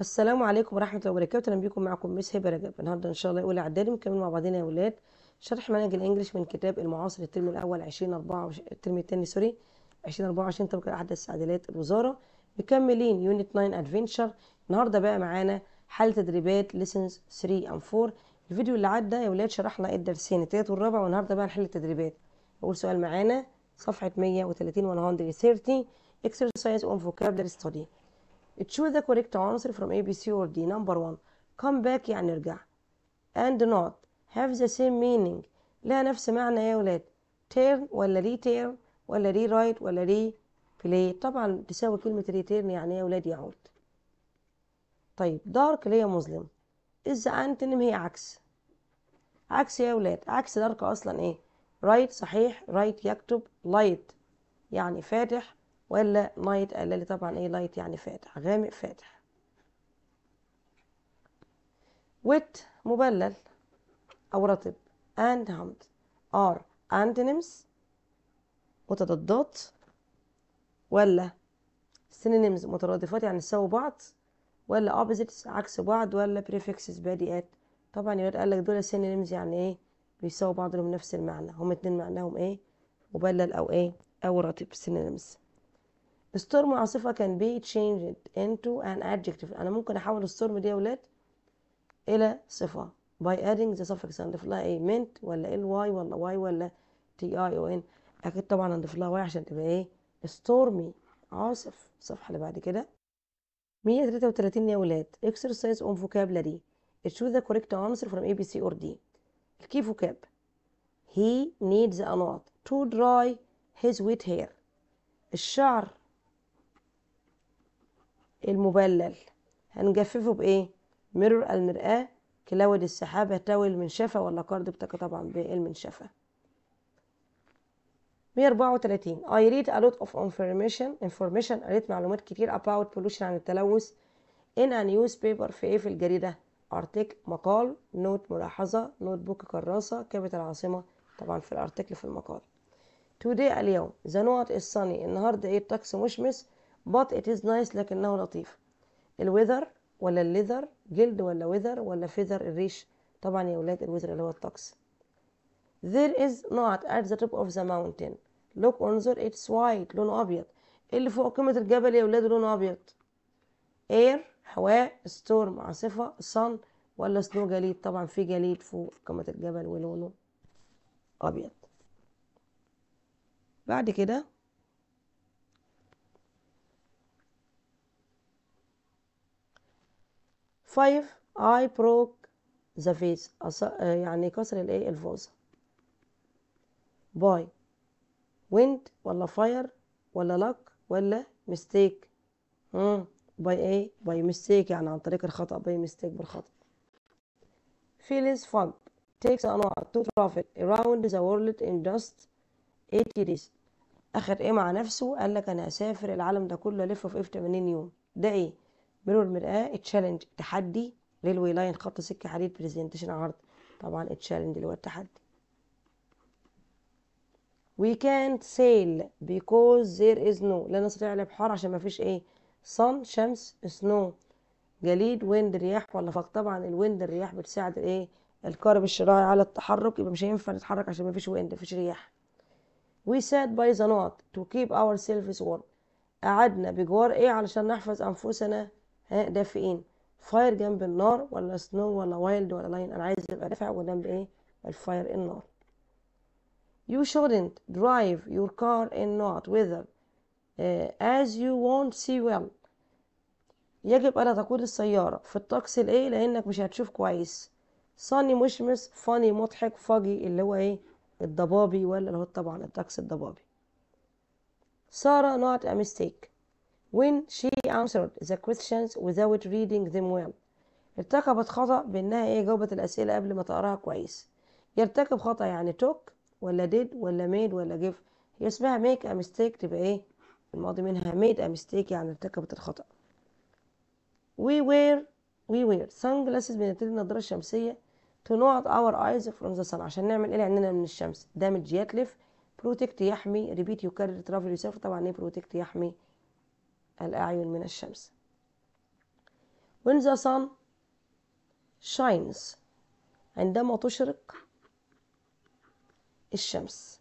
السلام عليكم ورحمه الله وبركاته اهلا بيكم معكم مس هبه رجب النهارده ان شاء الله اولى اعدادي مكملين مع بعضنا يا اولاد شرح منهج الانجليش من كتاب المعاصر الترم الاول 2024 وش... الترم الثاني سوري وعشرين طبق احدث تعديلات الوزاره مكملين يونت 9 ادفنتشر النهارده بقى معانا حل تدريبات ليسنز 3 اند 4 الفيديو اللي عدى يا اولاد شرحنا إيه الدرسين الثالث والرابع والنهارده بقى نحل التدريبات اول سؤال معانا صفحه 130 130 exercise on vocabulary study Choose the correct answer from A, B, C or D number one come back يعني ارجع and not have the same meaning لا نفس معنى يا ولاد turn ولا return ولا rewrite ولا replay طبعا تساوي كلمة return يعني يا ولاد يعود طيب دارك ليه هي مظلم إذا أنتنم هي عكس عكس يا ولاد عكس دارك أصلا إيه رايت صحيح رايت يكتب لايت يعني فاتح ولا لايت قال لي طبعا ايه لايت يعني فاتح غامق فاتح ويت مبلل او رطب and humid are antonyms متضادات ولا synonyms مترادفات يعني سووا بعض ولا opposites عكس بعض ولا prefixes بادئات طبعا يبقى قال لك دول synonyms يعني ايه بيساووا بعض لهم نفس المعنى هم اتنين معناهم ايه مبلل او ايه او رطب synonyms ستورم عاصفه كان بي تشينجد انتو ان ادجكتيف انا ممكن احول الستورم دي يا ولاد الى صفه باي ادينج ذا suffix انا اضيف لها ايه مينت ولا ال واي ولا واي ولا تي اي او ان اكيد طبعا اضيف لها واي عشان تبقى ايه ستورمي عاصف الصفحه اللي بعد كده 133 يا ولاد اكسرسايز اون فوكابلري تشو ذا كوريكت انسر فروم اي بي سي اور دي الكي فوكاب هي نيدز ا لوت تو دراي هيز ويت هير الشعر المبلل هنجففه بايه مرر المرآة كلاود السحاب هتاوي المنشفة ولا كارد بتاعك طبعا بالمنشفة 134 I read a lot of information information قريت معلومات كتير about pollution عن التلوث in a newspaper في ايه في الجريدة ارتك مقال نوت ملاحظة نوت بوك كراسة كابت العاصمة طبعا في الارتكل في المقال today اليوم the note is sunny النهاردة ايه الطقس مشمس but it is nice لكنه لطيف الوذر ولا الليذر جلد ولا وذر ولا فيذر الريش طبعا يا ولاد الوذر اللي هو الطقس there is not at the top of the mountain look انظر it's white لونه ابيض اللي فوق قمة الجبل يا ولاد لونه ابيض air هواء storm عاصفة sun ولا سنو جليد طبعا في جليد فوق قمة الجبل ولونه أبيض بعد كده 5 I broke the vase يعني كسر الايه الفازة باي went ولا fire ولا luck ولا mistake باي ايه باي ميستيك يعني عن طريق الخطأ باي ميستيك بالخطأ feels fun takes an hour to travel around the world in just 80 days اخر ايه مع نفسه قال لك انا هسافر العالم ده كله الف في 80 يوم ده ايه ميرور مرآة تشالنج تحدي ريلوي لاين خط سكة حديد برزنتيشن عرض طبعا التشالنج اللي هو التحدي we can't sail because there is no لا نستطيع الابحار عشان ما فيش ايه sun شمس snow جليد ويند رياح ولا فق طبعا الويند الرياح بتساعد الايه القارب الشراعي على التحرك يبقى مش هينفع نتحرك عشان ما فيش ويند مفيش رياح we sat by the knot to keep ourselves warm قعدنا بجوار ايه علشان نحفظ انفسنا دافئين فاير جنب النار ولا سنو ولا وايلد ولا لاين انا عايز ابقى دافع وجنب ايه الفاير النار you shouldn't drive your car in not weather uh, as you won't see well يجب ألا تقود السيارة في الطقس الإيه لأنك مش هتشوف كويس صني مشمس فاني مضحك فاجي اللي هو إيه الضبابي ولا اللي هو طبعا الطقس الضبابي سارة not a mistake when she answered the questions without reading them well ارتكبت خطأ بأنها إيه جاوبت الأسئلة قبل ما تقراها كويس يرتكب خطأ يعني took ولا did ولا made ولا give هي اسمها make a mistake تبقى إيه الماضي منها made a mistake يعني ارتكبت الخطأ we wear we wear sunglasses بنبتدي النضارة الشمسية to not our eyes from the sun عشان نعمل إيه عيننا من الشمس damage يتلف protect يحمي repeat يكرر travel يسافر طبعا إيه protect يحمي الأعين من الشمس when the sun shines عندما تشرق الشمس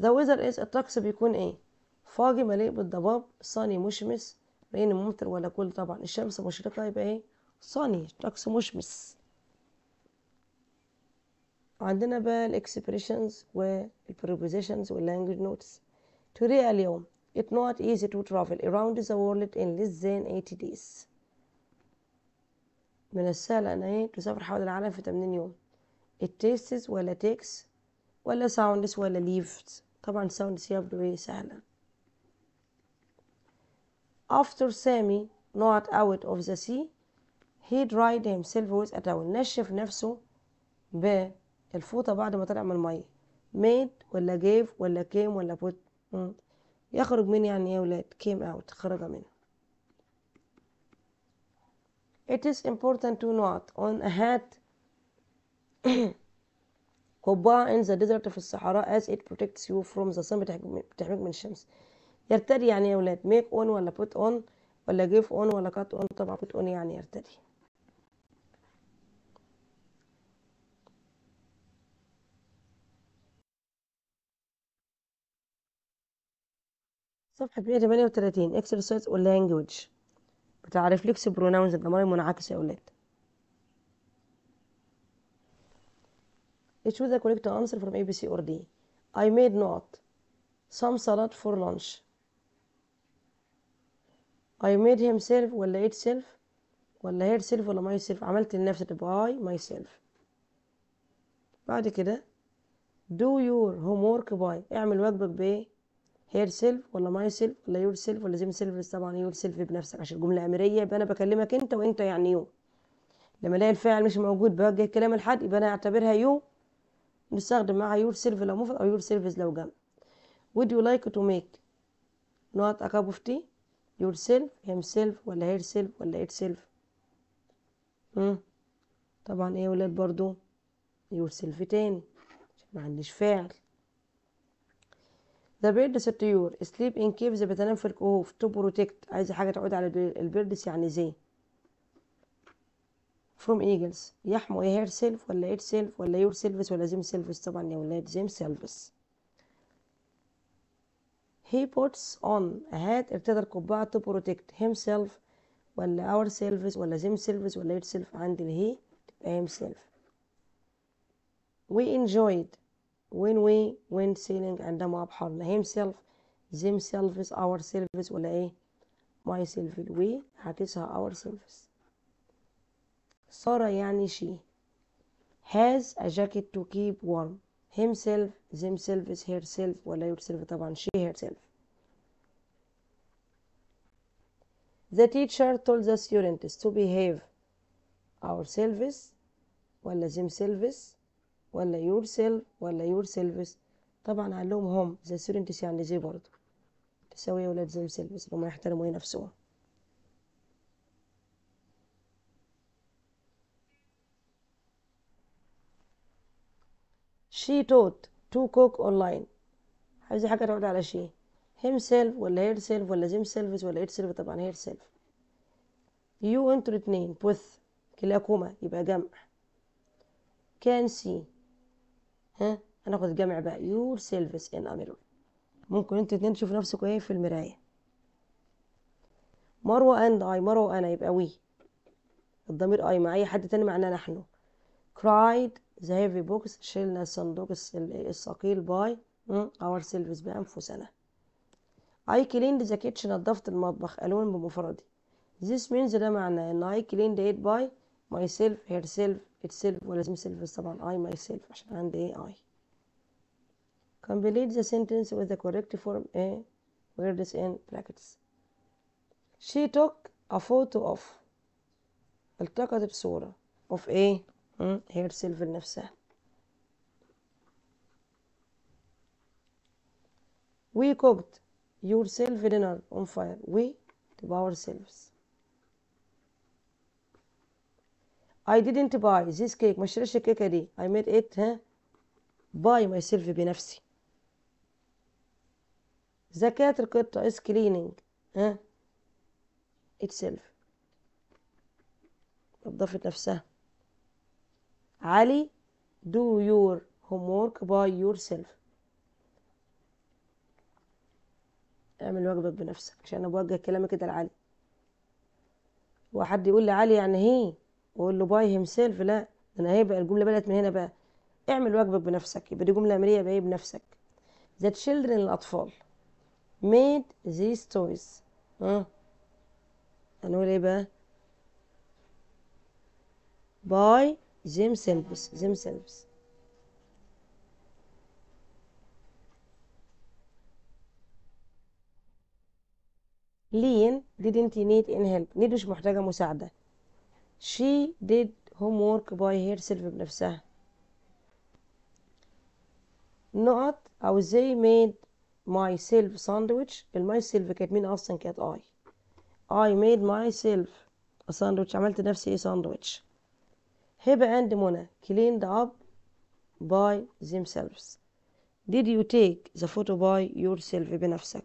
the weather is الطقس بيكون ايه فاضي مليء بالضباب صاني مشمس رين ممطر ولا كل طبعا الشمس مشرقة يبقى ايه صاني الطقس مشمس عندنا بقى الاكسبريشنز والبروبوزيشنز واللانجوج نوتس تري اليوم It's not easy to travel around the world in less than 80 days من السهل أن تسافر حول العالم في 80 يوم it tastes ولا takes ولا sounds ولا leaves طبعا sounds يبدو إيه سهلة after Sammy not out of the sea he dried himself with a towel نشف نفسه بالفوطة بعد ما طلع من المية made ولا gave ولا came ولا put يخرج من يعني يا ولاد came out خرج منه it is important to note on a hat قبعة in the desert في الصحراء as it protects you from the sun بتحميك من الشمس يرتدي يعني يا ولاد make on ولا put on ولا give on ولا cut on طبعا put on يعني يرتدي صفحة 138 exercise واللانجوج بتاع reflex pronouns الضمائر المنعكسة يا أولاد choose the correct answer from A, B, C or D I made not some salad for lunch I made himself ولا itself ولا herself ولا myself عملت لنفسي تبقى I myself بعد كده do your homework by اعمل واجبك بايه هير سيلف ولا ماي سيلف ولا يور سيلف ولا زيم سيلف بس طبعا يور سيلف بنفسك عشان الجمله امريه يبقى انا بكلمك انت وانت يعني يو لما الاقي الفاعل مش موجود بوجه الكلام لحد يبقى انا اعتبرها يو نستخدم معاها يور سيلف لو مفرد او يور سيلفز لو جمع would you like to make not a cup of tea yourself himself ولا herself ولا itself سيلف طبعا ايه يا ولاد برضو yourself تاني معنديش ما عنديش فاعل ذا بيرد سكيور سليب ان كيفز بتنام في الكهوف تو بروتكت عايزه حاجه تعود على البيردس يعني زي فروم ايجلز يحمو هير سيلف ولا اير سيلف ولا يور سيلفس ولا زيم سيلفس طبعا يا ولاد زيم سيلفس هي بوتس اون هات hat ارتدى القبعة بروتكت هيم سيلف ولا اور سيلفس ولا زيم سيلفس ولا سيلف عند الهي تبقى هيم سيلف وي انجويد when we when and the أبحر himself is ourselves ولا إيه eh, myself we هتسها ourselves صار يعني she has a jacket to keep warm himself is herself It's yourself one she herself The teacher told the students to behave ourselves ولا themselves ولا يور سيلف ولا يور سيلفز طبعا علوم هم زي students يعني زي برضو تساوي ولا زي سيلفز اللي يحترموا ايه نفسهم she taught to cook online عايزة حاجة تعود على هم himself ولا herself ولا themselves ولا itself طبعا herself you انتوا اتنين with كلاكما يبقى جمع can see انا هناخد جمع بقى يور سيلفس ان اميرور ممكن انتوا اتنين تشوفوا نفسكم ايه في المرايه مروه اند اي مروه انا يبقى وي الضمير اي مع اي حد تاني معناه نحن كرايد ذا هيفي بوكس شيلنا الصندوق الثقيل باي اور سيلفس بانفسنا اي كليند ذا كيتشن نظفت المطبخ الون بمفردي This means ده معناه ان اي ايت باي ماي سيلف هير سيلف itself ولازم self طبعا I myself عشان عندي ايه I complete the sentence with the correct form a where this in brackets she took a photo of التقطت بصورة of a herself hm, لنفسها we cooked yourself dinner on fire we to ourselves I didn't buy this cake ما اشتريتش الكيكة دي I made it ها باي ماي سيلف بنفسي زكاة القطة is cleaning ها itself نظفت نفسها علي do your homework by yourself اعمل واجبك بنفسك عشان انا بوجه كلامي كده لعلي وحد يقول لعلي يعني ايه واقول له باي هيم سيلف لا انا هيبقى الجمله بدات من هنا بقى اعمل واجبك بنفسك يبقى دي جمله امريه بقى ايه بنفسك ذا تشيلدرن الاطفال ميد these تويز اه هنقول ايه بقى by زيم سيلفز لين didn't need any help need مش محتاجة مساعدة she did homework by herself بنفسها نقط أو they made myself sandwich الماي myself كانت مين أصلا كانت I I made myself a sandwich عملت نفسي إيه sandwich هبة and منى cleaned up by themselves did you take the photo by yourself بنفسك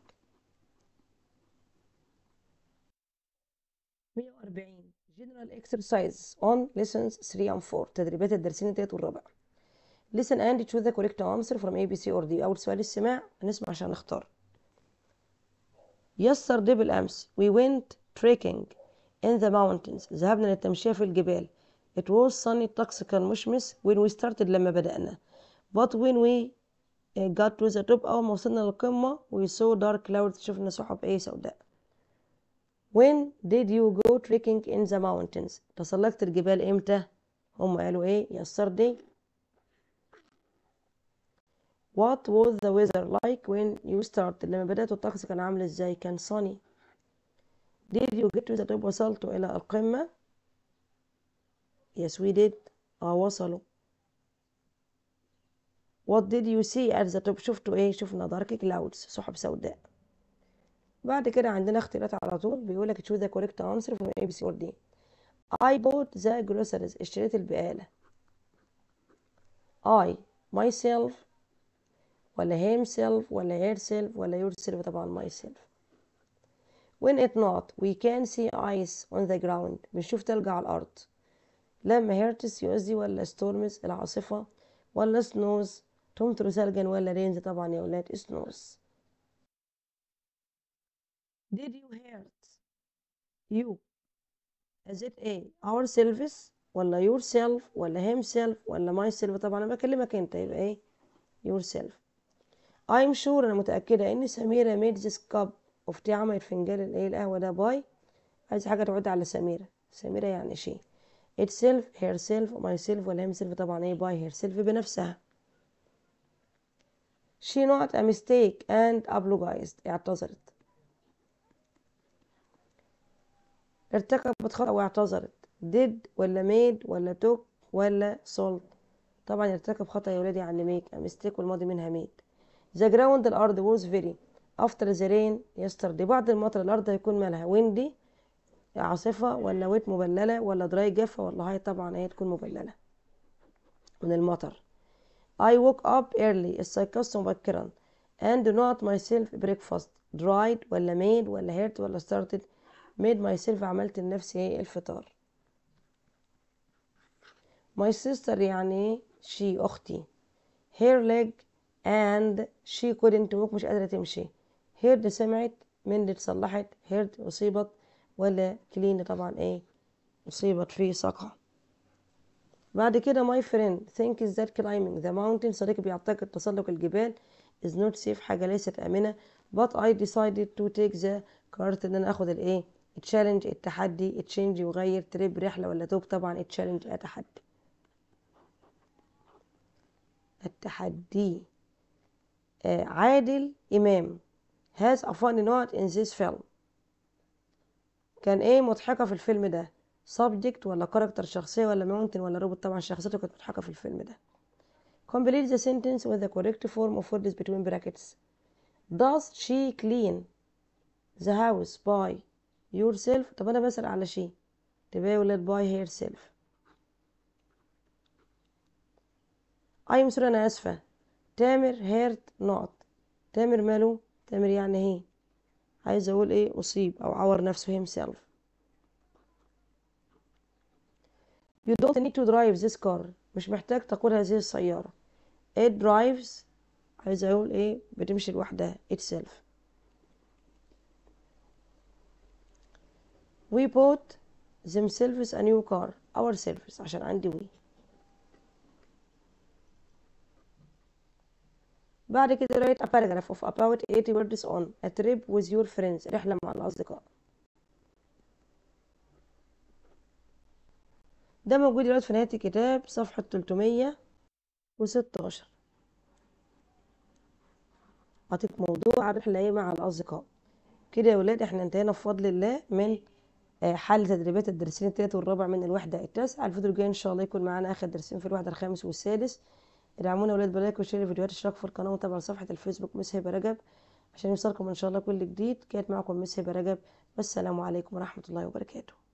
140 general exercise on lessons 3 and 4 تدريبات الدرسين التالت والرابع listen and choose the correct answer from A B C or D أول سؤال السماع نسمع عشان نختار yesterday بالأمس we went trekking in the mountains ذهبنا للتمشية في الجبال it was sunny الطقس كان مشمس when we started لما بدأنا but when we got to the top أول ما وصلنا للقمة we saw dark clouds شفنا سحب إيه سوداء when did you go trekking in the mountains تسلقت الجبال امتى هم قالوا ايه yesterday What was the weather like when you started لما بدأت الطقس كان عامل ازاي كان sunny Did you get to the top وصلت إلى القمة Yes we did اه وصلوا What did you see at the top شفتوا ايه شفنا dark clouds سحب سوداء بعد كده عندنا اختيارات على طول بيقول لك تشوز ذا كوريكت انسر فروم اي بي سي اور دي اي بوت ذا جروسريز اشتريت البقاله اي ماي سيلف ولا هيم سيلف ولا هير سيلف ولا يور سيلف طبعا ماي سيلف when it not we can see ice on the ground بنشوف تلج على الارض لما هيرتس يؤذي ولا ستورمز العاصفه ولا سنوز تمطر ثلجا ولا رينز طبعا يا ولاد سنوز Did you hurt you is it A ourselves ولا yourself ولا himself ولا myself طبعا انا بكلمك انت يبقى ايه yourself I'm sure انا متأكدة ان سميرة made this cup of tea عملت فنجان الايه القهوة ده باي عايز حاجة تعود على سميرة سميرة يعني شيء itself herself myself ولا himself طبعا ايه باي herself بنفسها she not a mistake and apologized اعتذرت ارتكبت خطأ واعتذرت ديد ولا ميد ولا توك ولا sold طبعا ارتكب خطأ يا ولادي عن ميك ميستيك والماضي منها ميد ذا جراوند الارض was فيري افتر ذا رين يستردي بعد المطر الارض هيكون مالها ويندي عاصفة ولا ويت مبللة ولا دراي جافة ولا هاي طبعا هي تكون مبللة من المطر I woke up early استيقظت مبكرا and do not myself breakfast dried ولا made ولا hurt ولا started ميد ماي سيلف عملت لنفسي ايه الفطار ماي سيستر يعني شي اختي هير ليج اند شي كودنت ووك مش قادرة تمشي هيرد سمعت من اللي اتصلحت هيرد اصيبت ولا كلين طبعا ايه اصيبت في ساقها بعد كده ماي فريند ثينك is that climbing the mountain صديقي بيعطيك التسلق الجبال از نوت سيف حاجة ليست آمنة but اي decided تو تيك ذا كارت ان انا اخد الايه تشالنج التحدي تشينج يغير تريب رحلة ولا توب طبعا تشالنج أتحدي التحدي آه، عادل إمام has a funny note in this film كان ايه مضحكة في الفيلم ده subject ولا كاركتر شخصية ولا ممكن ولا روبوت طبعا شخصيته كانت مضحكة في الفيلم ده complete the sentence with the correct form of words between brackets does she clean the house by يور سيلف طب انا بسأل على شيء تبقى ولاد باي هير سيلف ايم سوري انا اسفة تامر هيرت نقط تامر ماله تامر يعني ايه عايز اقول ايه اصيب او عور نفسه هيم سيلف يو دونت نيد تو درايف ذيس كار مش محتاج تقود هذه السيارة it درايفز عايز اقول ايه بتمشي لوحدها سيلف we bought themselves a new car ourselves عشان عندي we بعد كده write a paragraph of about 80 words on a trip with your friends رحلة مع الأصدقاء ده موجود دلوقتي في نهاية الكتاب صفحة 316 أعطيك موضوع الرحلة إيه مع الأصدقاء كده يا ولاد احنا انتهينا بفضل الله من آه، حل تدريبات الدرسين الثالث والرابع من الوحدة التاسعة الفيديو الجاي إن شاء الله يكون معانا آخر درسين في الوحدة الخامس والسادس ادعمونا ولاد بلايك وشير الفيديوهات اشترك في القناة وتابعوا صفحة الفيسبوك مس هبة رجب عشان يوصلكم إن شاء الله كل جديد كانت معكم مس هبة رجب والسلام عليكم ورحمة الله وبركاته